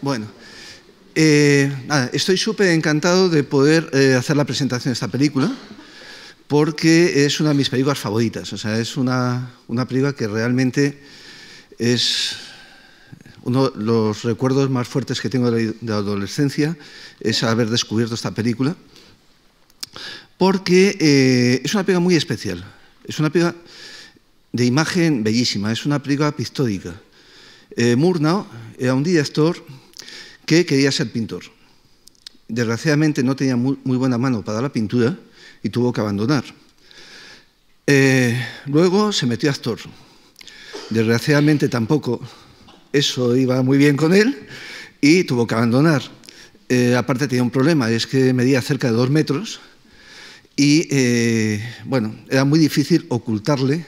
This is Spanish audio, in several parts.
Bueno, eh, estoy súper encantado de poder eh, hacer la presentación de esta película porque es una de mis películas favoritas. O sea, es una, una película que realmente es uno de los recuerdos más fuertes que tengo de la adolescencia, es haber descubierto esta película, porque eh, es una película muy especial. Es una película de imagen bellísima, es una película pictórica. Eh, Murnau era eh, un director que quería ser pintor. Desgraciadamente no tenía muy, buena mano para la pintura y tuvo que abandonar. Eh, luego se metió a actor. Desgraciadamente tampoco eso iba muy bien con él y tuvo que abandonar. aparte tenía un problema, es que medía cerca de dos metros y, bueno, era muy difícil ocultarle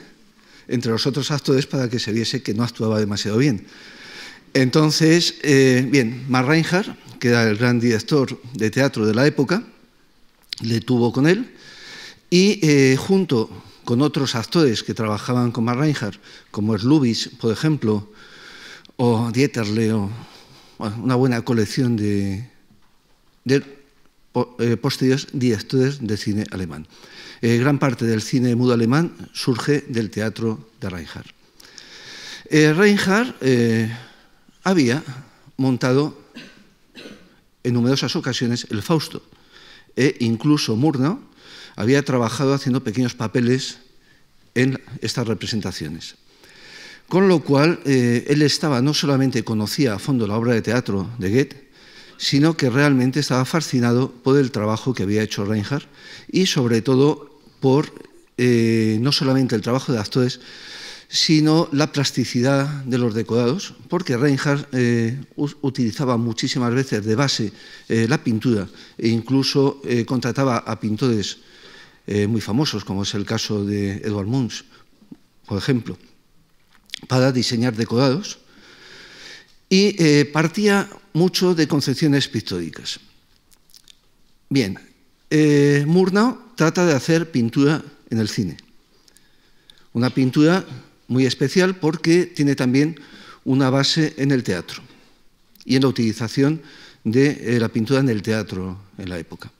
entre los otros actores para que se viese que no actuaba demasiado bien. Entonces, eh, bien, Mar Reinhardt, que era el gran director de teatro de la época, le tuvo con él y eh, junto con otros actores que trabajaban con Mar Reinhardt, como Slubis, por ejemplo, o Dieterle, Leo, una buena colección de eh, posteriores estudios de cine alemán. Eh, gran parte del cine mudo alemán surge del teatro de Reinhardt. Eh, Reinhardt eh, había montado en numerosas ocasiones el Fausto e incluso Murnau había trabajado haciendo pequeños papeles en estas representaciones. Con lo cual, él estaba, no solamente conocía a fondo la obra de teatro de Goethe, sino que realmente estaba fascinado por el trabajo que había hecho Reinhardt y sobre todo por eh, no solamente el trabajo de actores, sino la plasticidad de los decorados, porque Reinhardt eh, utilizaba muchísimas veces de base eh, la pintura e incluso contrataba a pintores muy famosos, como es el caso de Edward Munch, por ejemplo, para diseñar decorados y eh, partía mucho de concepciones pictóricas. Bien, eh, Murnau trata de hacer pintura en el cine. Una pintura muy especial porque tiene también una base en el teatro y en la utilización de eh, la pintura en el teatro en la época.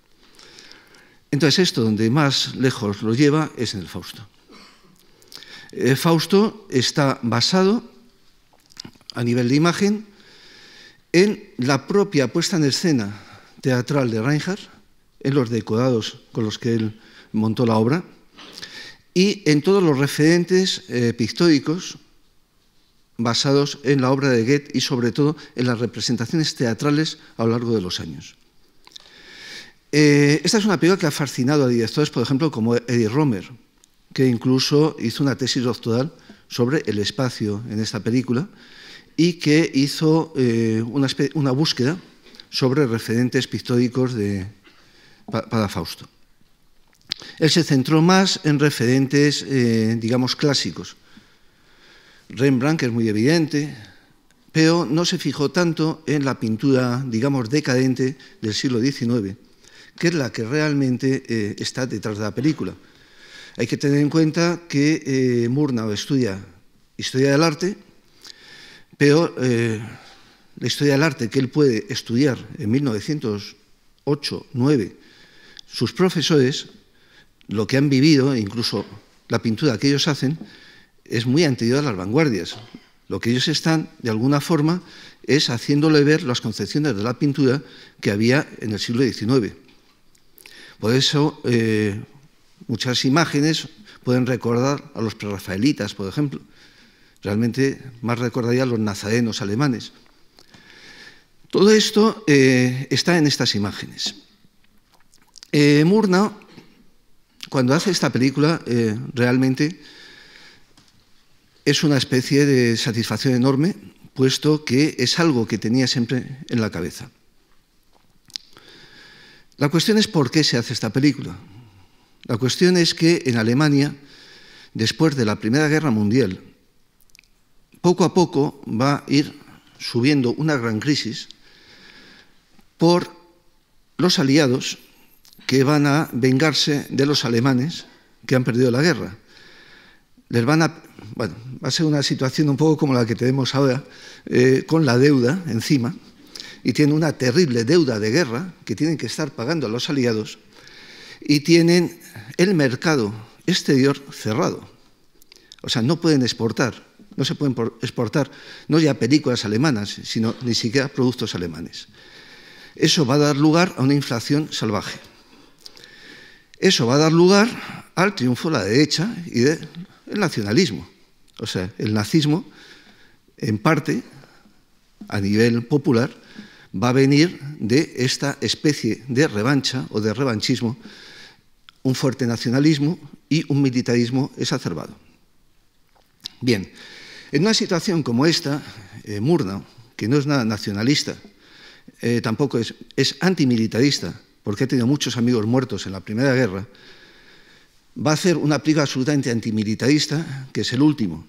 Entonces esto donde más lejos lo lleva es en el Fausto. Eh, Fausto está basado a nivel de imagen en la propia puesta en escena teatral de Reinhardt, en los decorados con los que él montó la obra y en todos los referentes eh, pictóricos basados en la obra de Goethe y sobre todo en las representaciones teatrales a lo largo de los años. Eh, esta es una película que ha fascinado a directores, por ejemplo, como Eddie Romer, que incluso hizo una tesis doctoral sobre el espacio en esta película y que hizo eh, una, búsqueda sobre referentes pictóricos de, para Fausto. Él se centró más en referentes, eh, digamos, clásicos. Rembrandt, que es muy evidente, pero no se fijó tanto en la pintura, digamos, decadente del siglo XIX, que es la que realmente eh, está detrás de la película. Hay que tener en cuenta que Murnau estudia historia del arte pero eh, la historia del arte que él puede estudiar en 1908-9, sus profesores, lo que han vivido, e incluso la pintura que ellos hacen, es muy anterior a las vanguardias. Lo que ellos están, de alguna forma, es haciéndole ver las concepciones de la pintura que había en el siglo XIX. Por eso, eh, muchas imágenes pueden recordar a los prerrafaelitas, por ejemplo, Realmente más recordaría a los nazarenos alemanes. Todo esto eh, está en estas imágenes. Eh, Murna, cuando hace esta película, eh, realmente es una especie de satisfacción enorme, puesto que es algo que tenía siempre en la cabeza. La cuestión es por qué se hace esta película. La cuestión es que en Alemania, después de la Primera Guerra Mundial, poco a poco va a ir subiendo una gran crisis por los aliados que van a vengarse de los alemanes que han perdido la guerra. Les van a, va a ser una situación un poco como la que tenemos ahora, eh, con la deuda encima, y tienen una terrible deuda de guerra que tienen que estar pagando a los aliados, y tienen el mercado exterior cerrado. O sea, no pueden exportar. No se pueden exportar no ya películas alemanas, sino ni siquiera productos alemanes. Eso va a dar lugar a una inflación salvaje. Eso va a dar lugar al triunfo de la derecha y del nacionalismo. O sea, el nazismo, en parte, a nivel popular, va a venir de esta especie de revancha o de revanchismo, un fuerte nacionalismo y un militarismo exacerbado. Bien, en una situación como esta, eh, que no es nada nacionalista, eh, tampoco es, antimilitarista, porque ha tenido muchos amigos muertos en la Primera Guerra, va a hacer una pliga absolutamente antimilitarista, que es el último,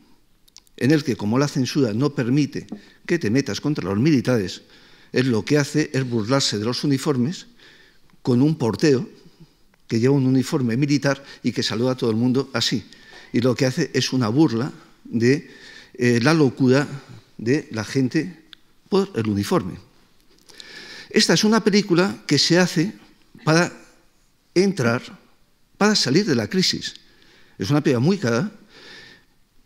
en el que, como la censura no permite que te metas contra los militares, es lo que hace es burlarse de los uniformes con un porteo que lleva un uniforme militar y que saluda a todo el mundo así. Y lo que hace es una burla de eh, la locura de la gente por el uniforme. Esta es una película que se hace para entrar, para salir de la crisis. Es una película muy cara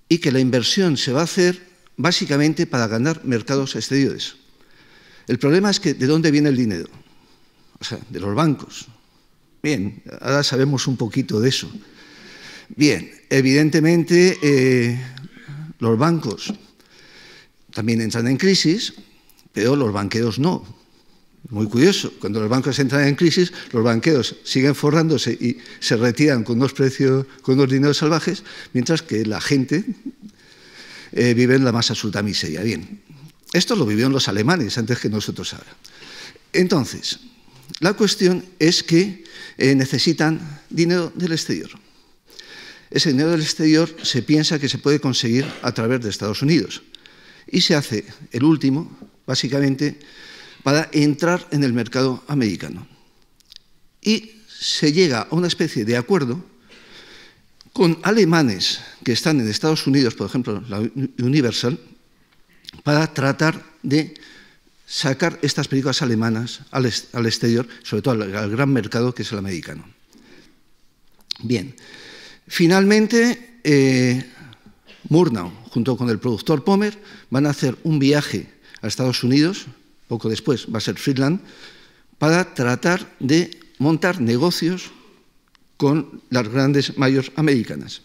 y que la inversión se va a hacer básicamente para ganar mercados exteriores. El problema es que ¿de dónde viene el dinero? O sea, de los bancos. Bien, ahora sabemos un poquito de eso. Bien, evidentemente eh, los bancos también entran en crisis, pero los banqueros no. Muy curioso, cuando los bancos entran en crisis, los banqueros siguen forrándose y se retiran con unos precios, con unos dineros salvajes, mientras que la gente eh, vive en la más absoluta miseria. Bien, esto lo vivieron los alemanes antes que nosotros ahora. Entonces, la cuestión es que eh, necesitan dinero del exterior. Ese dinero del exterior se piensa que se puede conseguir a través de Estados Unidos. Y se hace el último, básicamente, para entrar en el mercado americano. Y se llega a una especie de acuerdo con alemanes que están en Estados Unidos, por ejemplo, la Universal, para tratar de sacar estas películas alemanas al, exterior, sobre todo al, al gran mercado que es el americano. Bien, Finalmente, eh, Murnau, junto con el productor Pomer, van a hacer un viaje a Estados Unidos, poco después va a ser Friedland, para tratar de montar negocios con las grandes mayores americanas.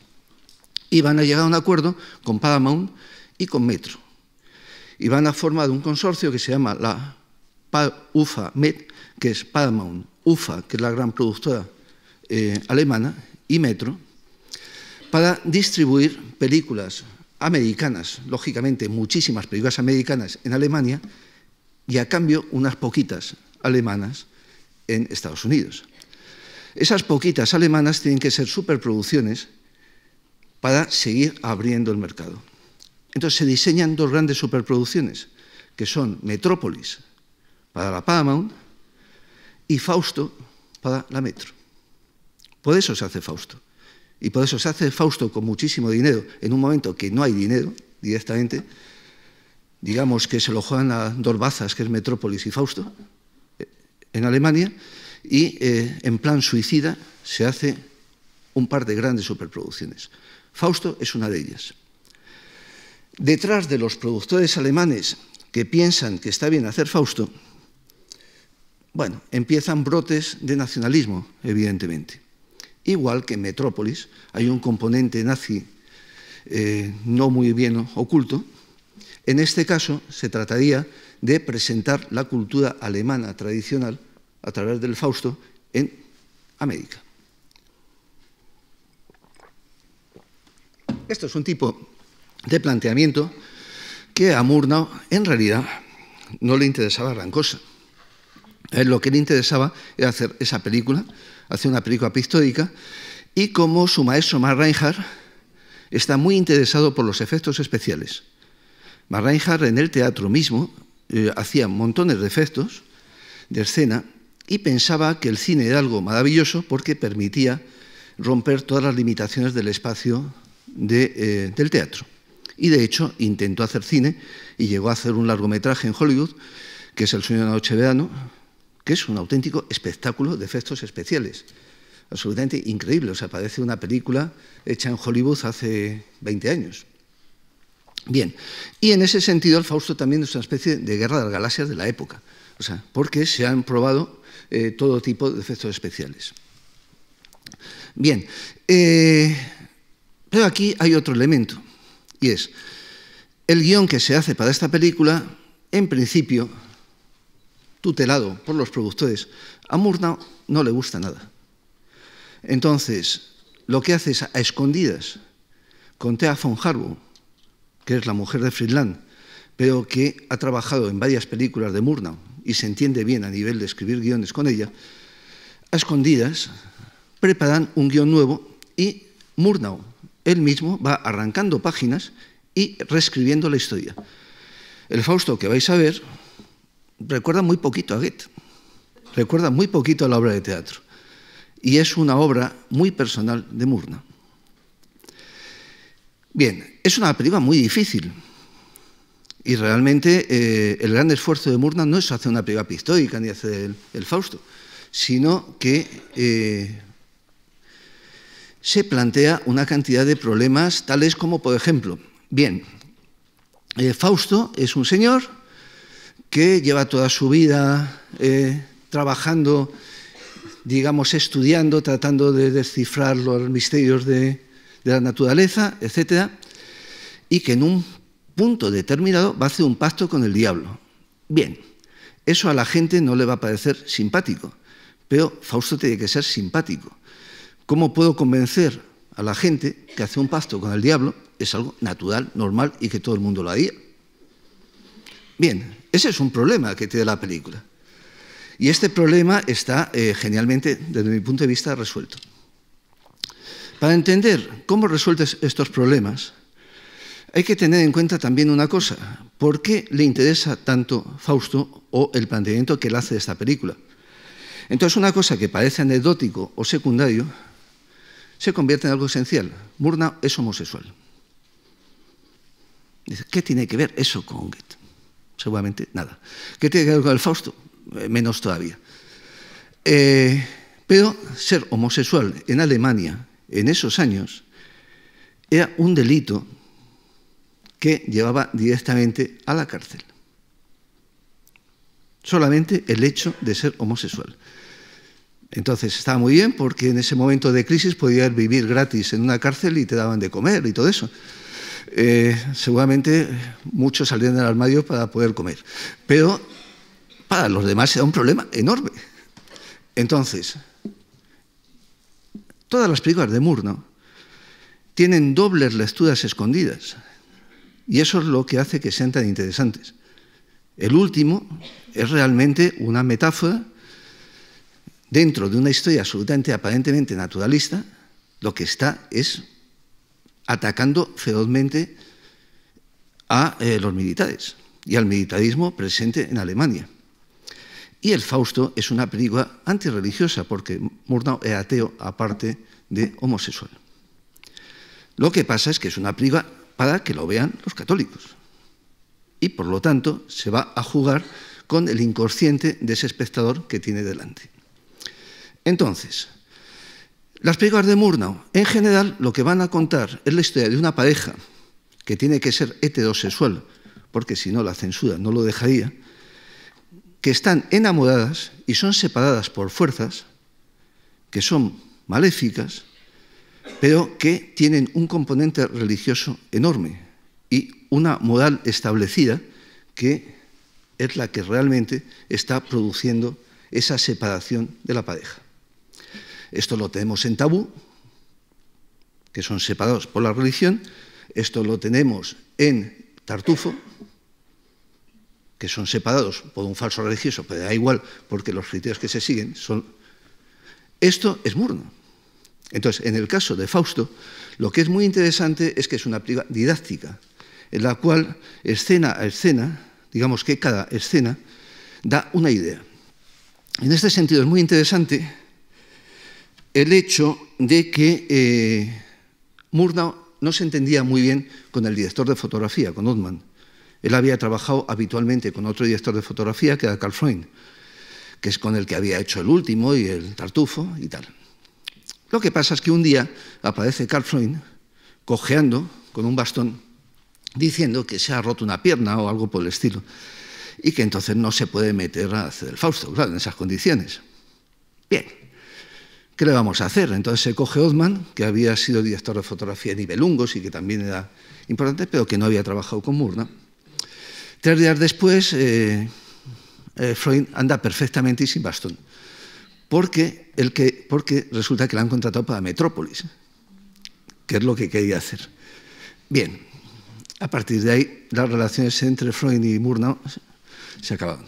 Y van a llegar a un acuerdo con Paramount y con Metro. Y van a formar un consorcio que se llama la UFA Met, que es Paramount, UFA, que es la gran productora eh, alemana, y Metro, para distribuir películas americanas, lógicamente muchísimas películas americanas en Alemania y a cambio unas poquitas alemanas en Estados Unidos. Esas poquitas alemanas tienen que ser superproducciones para seguir abriendo el mercado. Entonces se diseñan dos grandes superproducciones, que son Metrópolis para la Paramount y Fausto para la Metro. Por eso se hace Fausto y por eso se hace Fausto con muchísimo dinero en un momento que no hay dinero directamente, digamos que se lo juegan a Dorbazas, que es Metrópolis y Fausto, eh, en Alemania, y eh, en plan suicida se hace un par de grandes superproducciones. Fausto es una de ellas. Detrás de los productores alemanes que piensan que está bien hacer Fausto, bueno, empiezan brotes de nacionalismo, evidentemente. Igual que en Metrópolis hay un componente nazi eh, no muy bien oculto, en este caso se trataría de presentar la cultura alemana tradicional a través del Fausto en América. Esto es un tipo de planteamiento que a Murnau en realidad no le interesaba gran cosa. lo que le interesaba era hacer esa película hace una película pictórica y como su maestro Mark Reinhardt está muy interesado por los efectos especiales. Mark Reinhardt en el teatro mismo eh, hacía montones de efectos de escena y pensaba que el cine era algo maravilloso porque permitía romper todas las limitaciones del espacio eh, del teatro. Y de hecho intentó hacer cine y llegó a hacer un largometraje en Hollywood, que es El sueño de la noche verano, que es un auténtico espectáculo de efectos especiales. Absolutamente increíble. O sea, parece una película hecha en Hollywood hace 20 años. Bien, y en ese sentido el Fausto también es una especie de guerra de las galaxias de la época. O sea, porque se han probado eh, todo tipo de efectos especiales. Bien, eh, pero aquí hay otro elemento, y es, el guión que se hace para esta película, en principio, tutelado por los productores, a Murnau no le gusta nada. Entonces, lo que hace es a escondidas con Thea von Harbour, que es la mujer de Friedland, pero que ha trabajado en varias películas de Murnau y se entiende bien a nivel de escribir guiones con ella, a escondidas preparan un guión nuevo y Murnau él mismo va arrancando páginas y reescribiendo la historia. El Fausto que vais a ver recuerda muy poquito a Goethe, recuerda muy poquito a la obra de teatro. Y es una obra muy personal de Murna. Bien, es una película muy difícil. Y realmente eh, el gran esfuerzo de Murna no es hacer una película pictórica ni hacer el, Fausto, sino que eh, se plantea una cantidad de problemas tales como, por ejemplo, bien, eh, Fausto es un señor que lleva toda su vida eh, trabajando, digamos, estudiando, tratando de descifrar los misterios de, de la naturaleza, etc. Y que en un punto determinado va a hacer un pacto con el diablo. Bien, eso a la gente no le va a parecer simpático, pero Fausto tiene que ser simpático. ¿Cómo puedo convencer a la gente que hacer un pacto con el diablo es algo natural, normal y que todo el mundo lo haría? Bien, ese es un problema que tiene la película. Y este problema está eh, genialmente, desde mi punto de vista, resuelto. Para entender cómo resuelves estos problemas, hay que tener en cuenta también una cosa. ¿Por qué le interesa tanto Fausto o el planteamiento que él hace de esta película? Entonces, una cosa que parece anecdótico o secundario se convierte en algo esencial. Murna es homosexual. ¿qué tiene que ver eso con Goethe? seguramente nada. ¿Qué tiene que ver con el Fausto? Eh, menos todavía. Eh, pero ser homosexual en Alemania en esos años era un delito que llevaba directamente a la cárcel. Solamente el hecho de ser homosexual. Entonces estaba muy bien porque en ese momento de crisis podías vivir gratis en una cárcel y te daban de comer y todo eso. Eh, seguramente muchos saldrían del armario para poder comer. Pero para los demás era un problema enorme. Entonces, todas las películas de Murno tienen dobles lecturas escondidas. Y eso es lo que hace que sean tan interesantes. El último es realmente una metáfora dentro de una historia absolutamente aparentemente naturalista, lo que está es atacando ferozmente a eh, los militares y al militarismo presente en Alemania. Y El Fausto es una película antirreligiosa porque Murnau es ateo aparte de homosexual. Lo que pasa es que es una película para que lo vean los católicos. Y por lo tanto se va a jugar con el inconsciente de ese espectador que tiene delante. Entonces, las películas de Murnau, en general, lo que van a contar es la historia de una pareja que tiene que ser heterosexual, porque si no la censura no lo dejaría, que están enamoradas y son separadas por fuerzas que son maléficas, pero que tienen un componente religioso enorme y una moral establecida que es la que realmente está produciendo esa separación de la pareja. Esto lo tenemos en tabú, que son separados por la religión. Esto lo tenemos en tartufo, que son separados por un falso religioso, pero da igual, porque los criterios que se siguen son... Esto es murno. Entonces, en el caso de Fausto, lo que es muy interesante es que es una didáctica, en la cual escena a escena, digamos que cada escena da una idea. En este sentido es muy interesante el hecho de que eh, Murnau no se entendía muy bien con el director de fotografía, con Otman. Él había trabajado habitualmente con otro director de fotografía, que era Carl Freund, que es con el que había hecho el último y el tartufo y tal. Lo que pasa es que un día aparece Carl Freund cojeando con un bastón, diciendo que se ha roto una pierna o algo por el estilo, y que entonces no se puede meter a hacer el Fausto, en esas condiciones. Bien, ¿qué le vamos a hacer? Entonces se coge Othman, que había sido director de fotografía en Ibelungos y que también era importante, pero que no había trabajado con Murna. Tres días después, eh, eh, Freud anda perfectamente y sin bastón, porque, resulta que la han contratado para Metrópolis, que es lo que quería hacer. Bien, a partir de ahí las relaciones entre Freud y Murna se acabaron.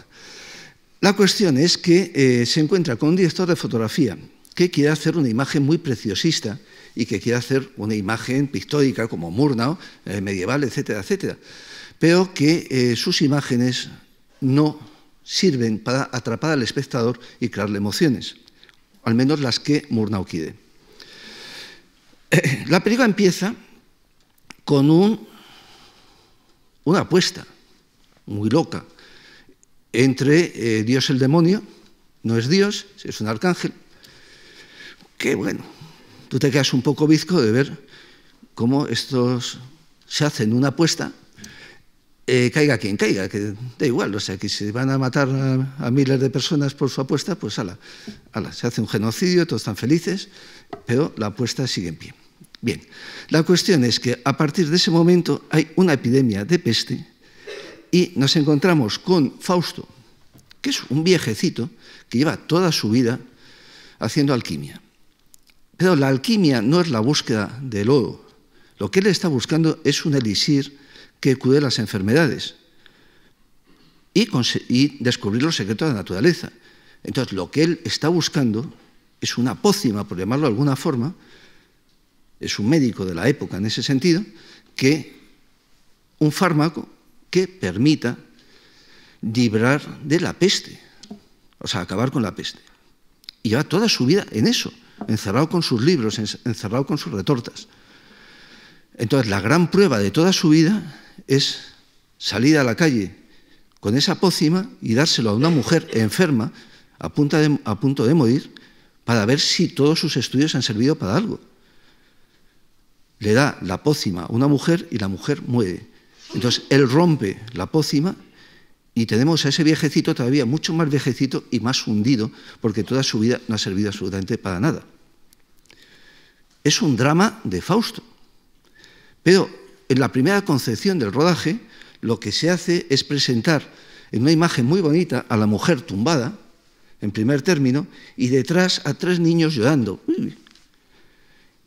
La cuestión es que eh, se encuentra con un director de fotografía que quiere hacer una imagen muy preciosista y que quiere hacer una imagen pictórica como Murnau, eh, medieval, etcétera, etcétera. Pero que eh, sus imágenes no sirven para atrapar al espectador y crearle emociones, al menos las que Murnau quiere. Eh, la película empieza con un, una apuesta muy loca entre Dios el demonio, no es Dios, es un arcángel, que bueno, tú te quedas un poco bizco de ver cómo estos se hacen una apuesta, eh, caiga quien caiga, que da igual, o sea, que si van a matar a, a miles de personas por su apuesta, pues ala, ala, se hace un genocidio, todos están felices, pero la apuesta sigue en pie. Bien, la cuestión es que a partir de ese momento hay una epidemia de peste y nos encontramos con Fausto, que es un viejecito que lleva toda su vida haciendo alquimia. Pero la alquimia no es la búsqueda del oro. Lo que él está buscando es un elixir que cure las enfermedades y, descubrir los secretos de la naturaleza. Entonces, lo que él está buscando es una pócima, por llamarlo de alguna forma, es un médico de la época en ese sentido, que un fármaco que permita librar de la peste, o sea, acabar con la peste. Y lleva toda su vida en eso encerrado con sus libros, encerrado con sus retortas. Entonces, la gran prueba de toda su vida es salir a la calle con esa pócima y dárselo a una mujer enferma a, a punto de morir para ver si todos sus estudios han servido para algo. Le da la pócima a una mujer y la mujer muere. Entonces, él rompe la pócima y tenemos a ese viejecito todavía mucho más viejecito y más hundido, porque toda su vida no ha servido absolutamente para nada. Es un drama de Fausto. Pero en la primera concepción del rodaje, lo que se hace es presentar en una imagen muy bonita a la mujer tumbada, en primer término, y detrás a tres niños llorando.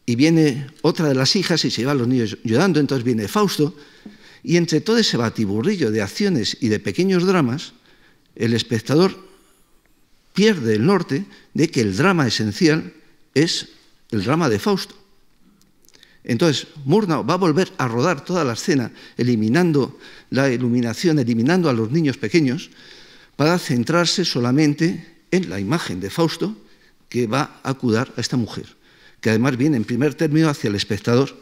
Y viene otra de las hijas y se lleva a los niños llorando, entonces viene Fausto y entre todo ese batiburrillo de acciones y de pequeños dramas, el espectador pierde el norte de que el drama esencial es el drama de Fausto. Entonces, Murnau va a volver a rodar toda la escena, eliminando la iluminación, eliminando a los niños pequeños, para centrarse solamente en la imagen de Fausto que va a acudar a esta mujer, que además viene en primer término hacia el espectador,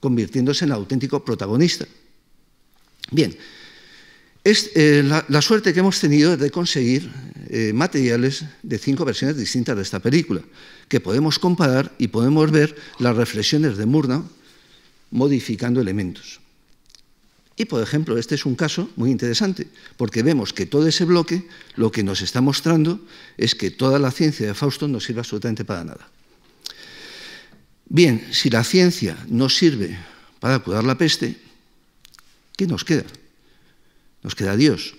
convirtiéndose en auténtico protagonista. Bien, es eh, la, suerte que hemos tenido de conseguir eh, materiales de cinco versiones distintas de esta película, que podemos comparar y podemos ver las reflexiones de Murnau modificando elementos. Y, por ejemplo, este es un caso muy interesante, porque vemos que todo ese bloque lo que nos está mostrando es que toda la ciencia de Fausto no sirve absolutamente para nada. Bien, si la ciencia no sirve para curar la peste, ¿Qué nos queda? Nos queda Dios.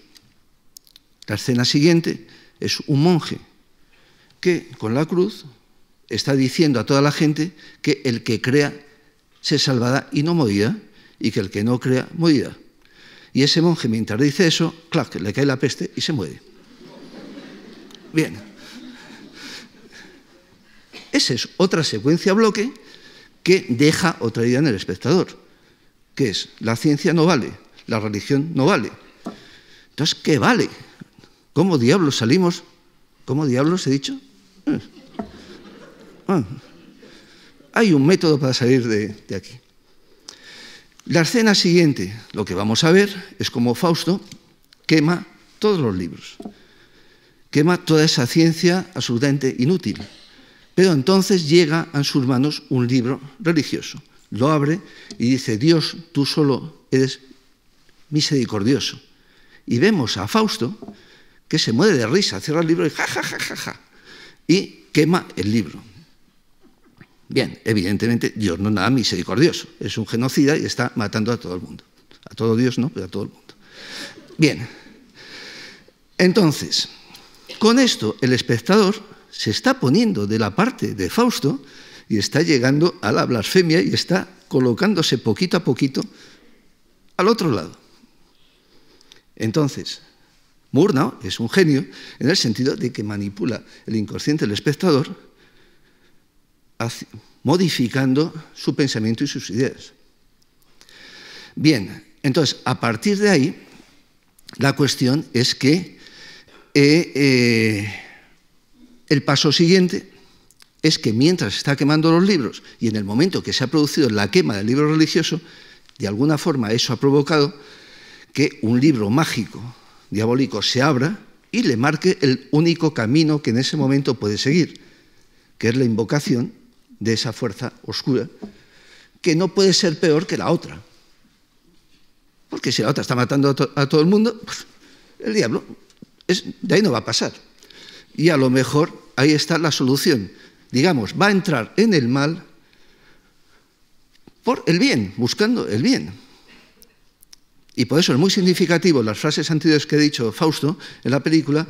La escena siguiente es un monje que con la cruz está diciendo a toda la gente que el que crea se salvará y no morirá, y que el que no crea morirá. Y ese monje, mientras dice eso, clac, le cae la peste y se muere. Bien. Esa es otra secuencia bloque que deja otra idea en el espectador. ¿Qué es? La ciencia no vale, la religión no vale. Entonces, ¿qué vale? ¿Cómo diablos salimos? ¿Cómo diablos he dicho? Eh. Ah. Hay un método para salir de, aquí. La escena siguiente, lo que vamos a ver es cómo Fausto quema todos los libros, quema toda esa ciencia absolutamente inútil, pero entonces llega a sus manos un libro religioso lo abre y dice, Dios, tú solo eres misericordioso. Y vemos a Fausto que se mueve de risa, cierra el libro y ja, ja, ja, ja, ja, y quema el libro. Bien, evidentemente Dios no es nada misericordioso, es un genocida y está matando a todo el mundo. A todo Dios no, pero a todo el mundo. Bien, entonces, con esto el espectador se está poniendo de la parte de Fausto y está llegando a la blasfemia y está colocándose poquito a poquito al otro lado. Entonces, Murnau es un genio en el sentido de que manipula el inconsciente del espectador modificando su pensamiento y sus ideas. Bien, entonces, a partir de ahí, la cuestión es que eh, eh, el paso siguiente es que mientras está quemando los libros y en el momento que se ha producido la quema del libro religioso, de alguna forma eso ha provocado que un libro mágico, diabólico, se abra y le marque el único camino que en ese momento puede seguir, que es la invocación de esa fuerza oscura, que no puede ser peor que la otra. Porque si la otra está matando a, todo el mundo, pues, el diablo, es, de ahí no va a pasar. Y a lo mejor ahí está la solución digamos, va a entrar en el mal por el bien, buscando el bien. Y por eso es muy significativo las frases anteriores que ha dicho Fausto en la película,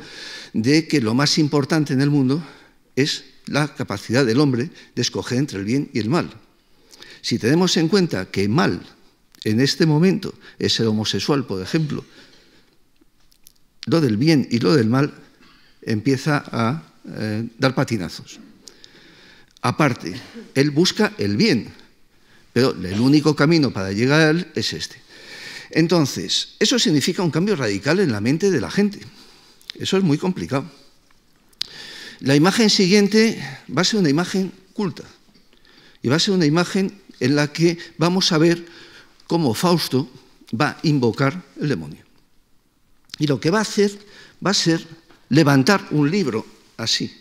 de que lo más importante en el mundo es la capacidad del hombre de escoger entre el bien y el mal. Si tenemos en cuenta que mal en este momento es el homosexual, por ejemplo, lo del bien y lo del mal empieza a eh, dar patinazos aparte. Él busca el bien, pero el único camino para llegar a él es este. Entonces, eso significa un cambio radical en la mente de la gente. Eso es muy complicado. La imagen siguiente va a ser una imagen culta y va a ser una imagen en la que vamos a ver cómo Fausto va a invocar el demonio. Y lo que va a hacer va a ser levantar un libro así,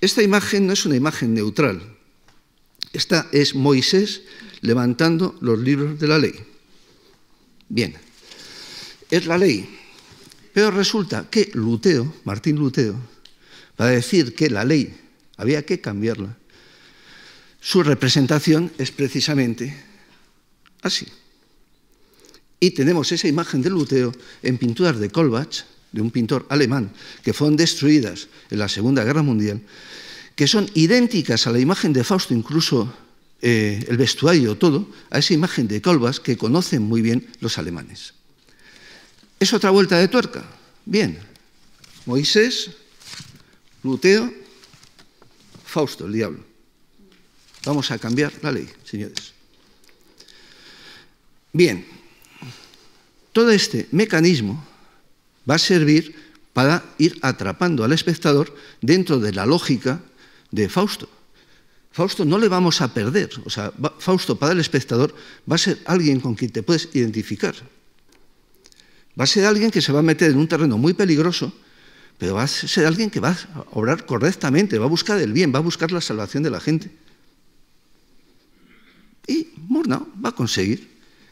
esta imagen no es una imagen neutral. Esta es Moisés levantando los libros de la ley. Bien, es la ley. Pero resulta que Luteo, Martín Luteo, para decir que la ley había que cambiarla, su representación es precisamente así. Y tenemos esa imagen de Luteo en pinturas de Colbach, de un pintor alemán, que fueron destruidas en la Segunda Guerra Mundial, que son idénticas a la imagen de Fausto, incluso eh, el vestuario, todo, a esa imagen de Colbas que conocen muy bien los alemanes. Es otra vuelta de tuerca. Bien, Moisés, Luteo, Fausto, el diablo. Vamos a cambiar la ley, señores. Bien, todo este mecanismo va a servir para ir atrapando al espectador dentro de la lógica de Fausto. Fausto no le vamos a perder, o sea, Fausto para el espectador va a ser alguien con quien te puedes identificar. Va a ser alguien que se va a meter en un terreno muy peligroso, pero va a ser alguien que va a obrar correctamente, va a buscar el bien, va a buscar la salvación de la gente. Y Murnau va a conseguir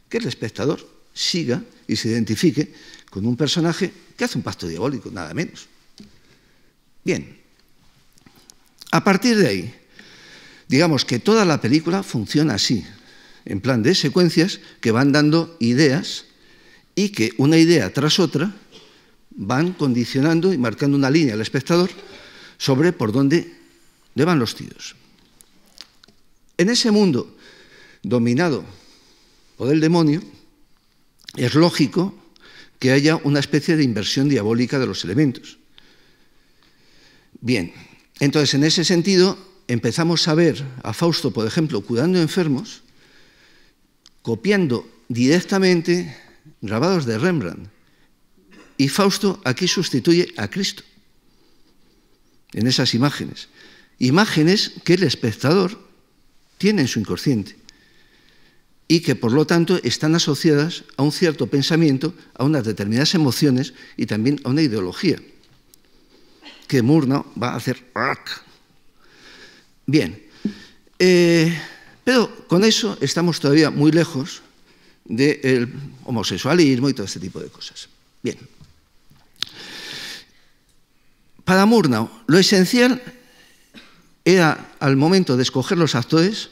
que el espectador siga y se identifique con un personaje que hace un pacto diabólico, nada menos. Bien, a partir de ahí, digamos que toda la película funciona así, en plan de secuencias que van dando ideas y que una idea tras otra van condicionando y marcando una línea al espectador sobre por dónde le van los tiros. En ese mundo dominado por el demonio, es lógico que haya una especie de inversión diabólica de los elementos. Bien, entonces en ese sentido empezamos a ver a Fausto, por ejemplo, cuidando enfermos, copiando directamente grabados de Rembrandt. Y Fausto aquí sustituye a Cristo en esas imágenes. Imágenes que el espectador tiene en su inconsciente y que por lo tanto están asociadas a un cierto pensamiento, a unas determinadas emociones y también a una ideología, que Murnau va a hacer. Bien, eh, pero con eso estamos todavía muy lejos del homosexualismo y todo este tipo de cosas. Bien. Para Murnau, lo esencial era, al momento de escoger los actores,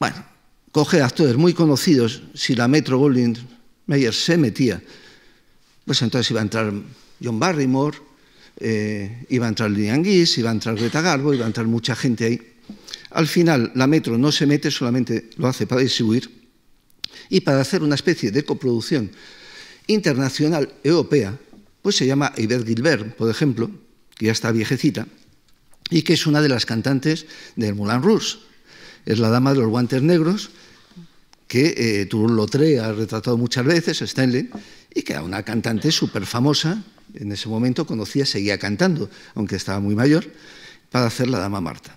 bueno, coge actores muy conocidos, si la Metro Goldwyn Mayer se metía, pues entonces iba a entrar John Barrymore, eh, iba a entrar Lillian Gish, iba a entrar Greta Garbo, iba a entrar mucha gente ahí. Al final, la Metro no se mete, solamente lo hace para distribuir y para hacer una especie de coproducción internacional europea, pues se llama Iber Gilbert, por ejemplo, que ya está viejecita, y que es una de las cantantes del Moulin Rouge. Es la dama de los guantes negros que eh, toulouse ha retratado muchas veces, Stanley, y que era una cantante súper famosa, en ese momento conocía, seguía cantando, aunque estaba muy mayor, para hacer la Dama Marta.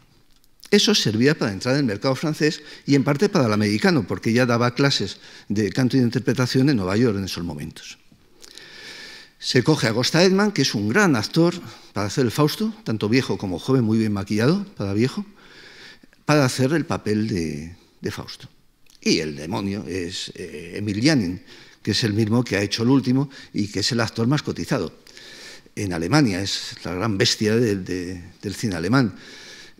Eso servía para entrar en el mercado francés y en parte para el americano, porque ella daba clases de canto y de interpretación en Nueva York en esos momentos. Se coge a Gosta Edman, que es un gran actor para hacer el Fausto, tanto viejo como joven, muy bien maquillado para viejo, para hacer el papel de Fausto. Y el demonio es eh, Emil Janin, que es el mismo que ha hecho el último y que es el actor más cotizado. En Alemania es la gran bestia del cine alemán.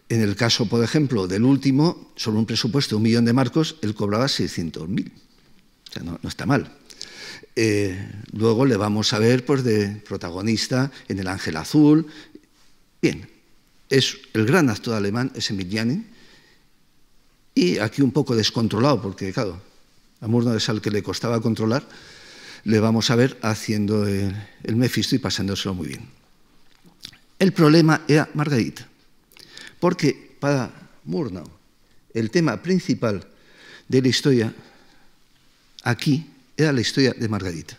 En el caso, por ejemplo, del último, sobre un presupuesto de un millón de marcos, él cobraba 600.000. O sea, no, está mal. Eh, luego le vamos a ver pues, de protagonista en El Ángel Azul. Bien, es el gran actor alemán, es Emil Janin, y aquí un poco descontrolado, porque claro, a Murnau es al que le costaba controlar, le vamos a ver haciendo el, mefisto Mephisto y pasándoselo muy bien. El problema era eh, Margarita, porque para Murnau el tema principal de la historia aquí era la historia de Margarita.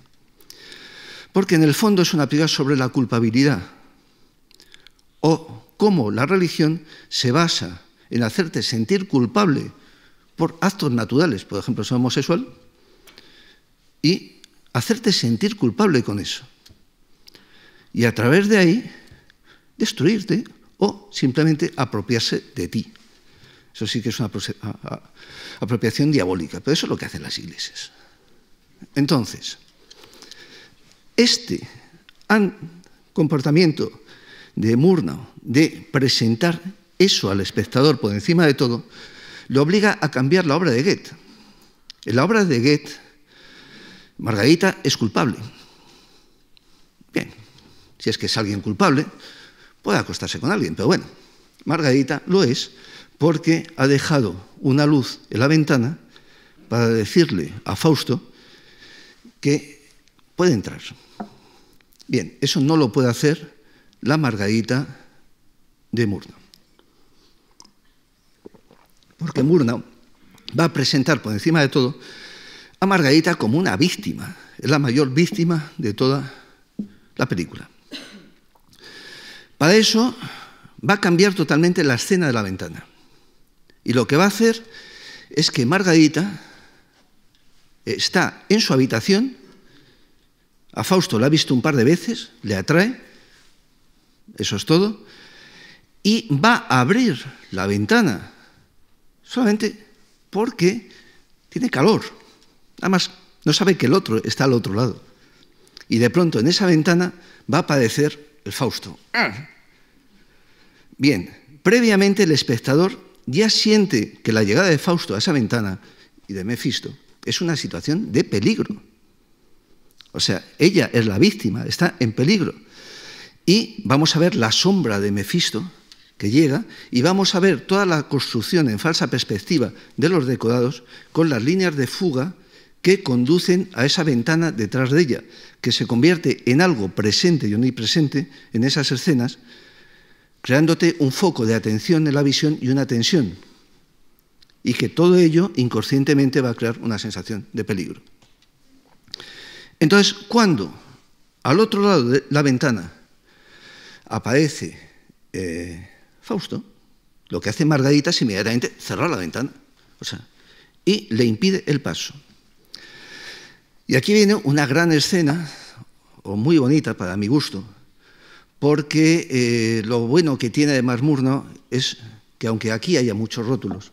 Porque en el fondo es una película sobre la culpabilidad o cómo la religión se basa en hacerte sentir culpable por actos naturales, por ejemplo, ser homosexual, y hacerte sentir culpable con eso. Y a través de ahí, destruirte o simplemente apropiarse de ti. Eso sí que es una apropiación diabólica, pero eso es lo que hacen las iglesias. Entonces, este comportamiento de Murnau de presentar eso al espectador, por encima de todo, lo obliga a cambiar la obra de Goethe. En la obra de Goethe, Margarita es culpable. Bien, si es que es alguien culpable, puede acostarse con alguien, pero bueno, Margarita lo es porque ha dejado una luz en la ventana para decirle a Fausto que puede entrar. Bien, eso no lo puede hacer la Margarita de Murno porque Murnau va a presentar por encima de todo a Margarita como una víctima, es la mayor víctima de toda la película. Para eso va a cambiar totalmente la escena de la ventana. Y lo que va a hacer es que Margarita está en su habitación, a Fausto la ha visto un par de veces, le atrae, eso es todo, y va a abrir la ventana solamente porque tiene calor. Además, no sabe que el otro está al otro lado. Y de pronto en esa ventana va a aparecer el Fausto. Ah. Bien, previamente el espectador ya siente que la llegada de Fausto a esa ventana y de Mefisto es una situación de peligro. O sea, ella es la víctima, está en peligro. Y vamos a ver la sombra de Mefisto que llega y vamos a ver toda la construcción en falsa perspectiva de los decorados con las líneas de fuga que conducen a esa ventana detrás de ella, que se convierte en algo presente y omnipresente en esas escenas, creándote un foco de atención en la visión y una tensión, y que todo ello inconscientemente va a crear una sensación de peligro. Entonces, cuando al otro lado de la ventana aparece eh, Fausto, lo que hace Margarita es inmediatamente cerrar la ventana o sea, y le impide el paso. Y aquí viene una gran escena, o muy bonita para mi gusto, porque eh, lo bueno que tiene además Murno es que aunque aquí haya muchos rótulos,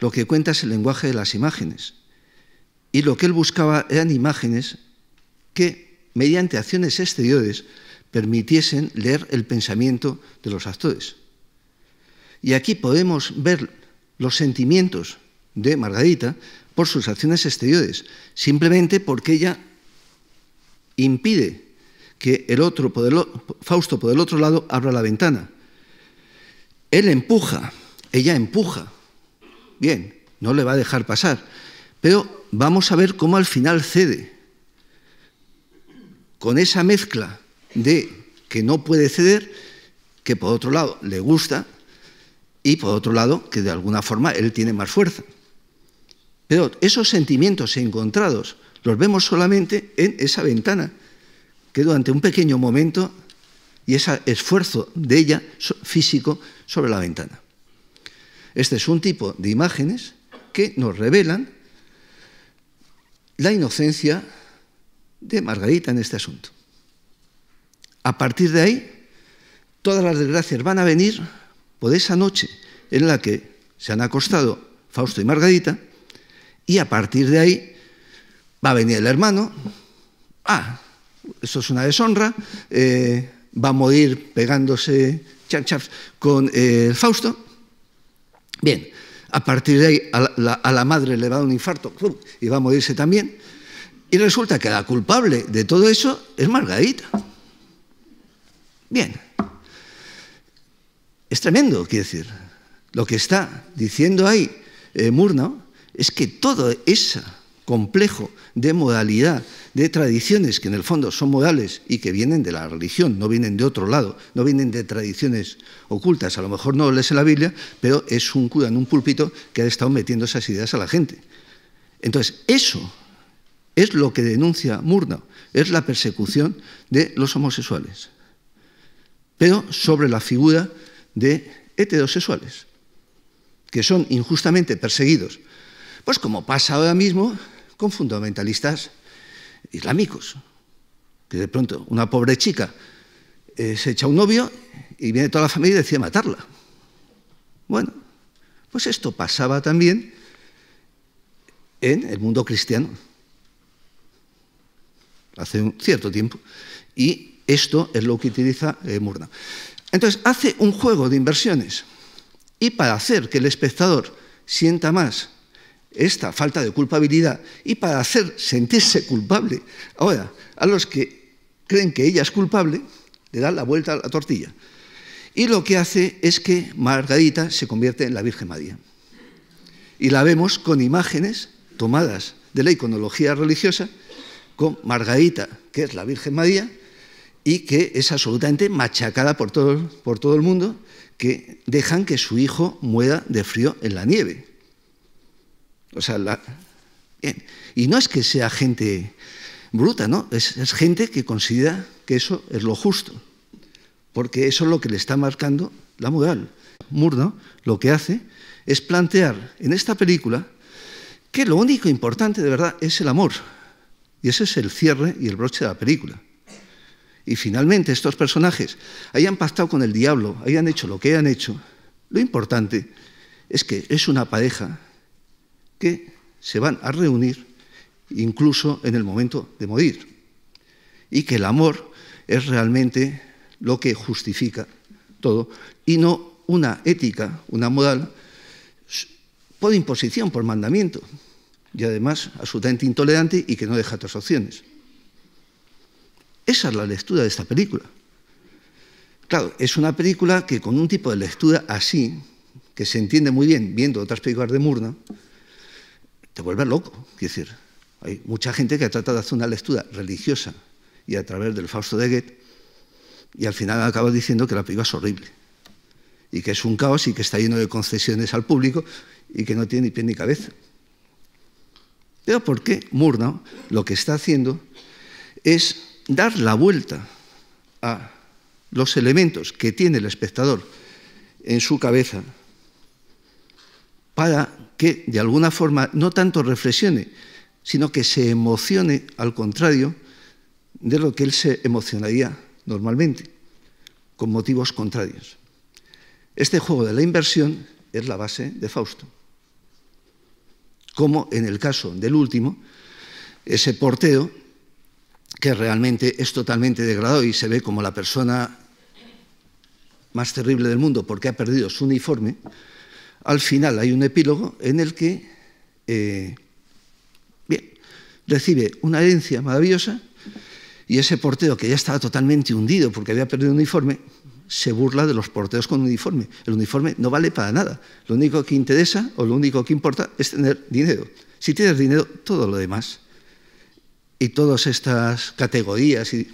lo que cuenta es el lenguaje de las imágenes. Y lo que él buscaba eran imágenes que, mediante acciones exteriores, permitiesen leer el pensamiento de los actores. Y aquí podemos ver los sentimientos de Margarita por sus acciones exteriores, simplemente porque ella impide que el otro, Fausto por el otro lado, abra la ventana. Él empuja, ella empuja. Bien, no le va a dejar pasar. Pero vamos a ver cómo al final cede. Con esa mezcla de que no puede ceder, que por otro lado le gusta, y por otro lado que de alguna forma él tiene más fuerza. Pero esos sentimientos encontrados los vemos solamente en esa ventana, que durante un pequeño momento y ese esfuerzo de ella físico sobre la ventana. Este es un tipo de imágenes que nos revelan la inocencia de Margarita en este asunto. A partir de ahí, todas las desgracias van a venir por pues esa noche en la que se han acostado Fausto y Margarita, y a partir de ahí va a venir el hermano, ah, eso es una deshonra, eh, va a morir pegándose con eh, Fausto. Bien, a partir de ahí a la, a la, madre le va a dar un infarto y va a morirse también. Y resulta que la culpable de todo eso es Margarita. Bien, es tremendo, quiero decir. Lo que está diciendo ahí eh, murno Murnau es que todo ese complejo de modalidad, de tradiciones que en el fondo son modales y que vienen de la religión, no vienen de otro lado, no vienen de tradiciones ocultas, a lo mejor no lees en la Biblia, pero es un cura en un púlpito que ha estado metiendo esas ideas a la gente. Entonces, eso es lo que denuncia Murnau, es la persecución de los homosexuales, pero sobre la figura de heterosexuales, que son injustamente perseguidos, pues como pasa ahora mismo con fundamentalistas islámicos, que de pronto una pobre chica eh, se echa un novio y viene toda la familia y decide matarla. Bueno, pues esto pasaba también en el mundo cristiano hace un cierto tiempo y esto es lo que utiliza eh, Murna. Entonces hace un juego de inversiones y para hacer que el espectador sienta más esta falta de culpabilidad y para hacer sentirse culpable ahora a los que creen que ella es culpable, le da la vuelta a la tortilla. Y lo que hace es que Margarita se convierte en la Virgen María. Y la vemos con imágenes tomadas de la iconología religiosa, con Margarita, que es la Virgen María, y que es absolutamente machacada por todo, por todo el mundo, que dejan que su hijo muera de frío en la nieve. O sea, y no es que sea gente bruta, ¿no? Es, es, gente que considera que eso es lo justo, porque eso es lo que le está marcando la moral. Murdo lo que hace es plantear en esta película que lo único importante de verdad es el amor. Y ese es el cierre y el broche de la película y finalmente estos personajes hayan pactado con el diablo, hayan hecho lo que hayan hecho, lo importante es que es una pareja que se van a reunir incluso en el momento de morir y que el amor es realmente lo que justifica todo y no una ética, una moral por imposición, por mandamiento y además absolutamente intolerante y que no deja otras opciones. Esa es la lectura de esta película. Claro, es una película que con un tipo de lectura así, que se entiende muy bien viendo otras películas de Murna, te vuelve loco. Quiero decir, hay mucha gente que ha tratado de hacer una lectura religiosa y a través del Fausto de Goethe, y al final acaba diciendo que la película es horrible y que es un caos y que está lleno de concesiones al público y que no tiene ni pie ni cabeza. Pero ¿por qué Murnau lo que está haciendo es dar la vuelta a los elementos que tiene el espectador en su cabeza para que de alguna forma no tanto reflexione, sino que se emocione al contrario de lo que él se emocionaría normalmente, con motivos contrarios. Este juego de la inversión es la base de Fausto. Como en el caso del último, ese porteo que realmente es totalmente degradado y se ve como la persona más terrible del mundo porque ha perdido su uniforme, al final hay un epílogo en el que eh, bien, recibe una herencia maravillosa y ese porteo que ya estaba totalmente hundido porque había perdido un uniforme, se burla de los porteos con uniforme. El uniforme no vale para nada. Lo único que interesa o lo único que importa es tener dinero. Si tienes dinero, todo lo demás y todas estas categorías, y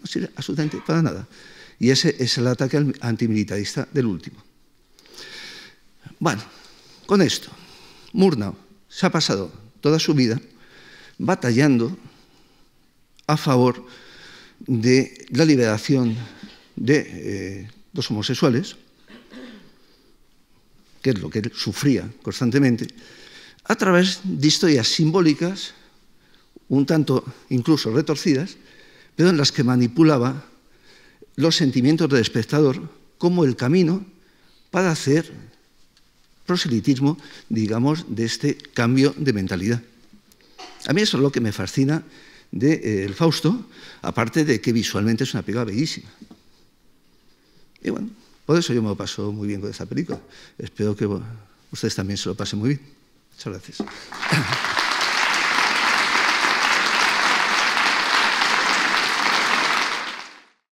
no sirve absolutamente para nada. Y ese es el ataque antimilitarista del último. Bueno, con esto, Murnau se ha pasado toda su vida batallando a favor de la liberación de los eh, homosexuales, que es lo que él sufría constantemente, a través de historias simbólicas un tanto incluso retorcidas, pero en las que manipulaba los sentimientos del espectador como el camino para hacer proselitismo, digamos, de este cambio de mentalidad. A mí eso es lo que me fascina de eh, Fausto, aparte de que visualmente es una película bellísima. Y bueno, por eso yo me lo paso muy bien con esta película. Espero que ustedes también se lo pasen muy bien. Muchas gracias.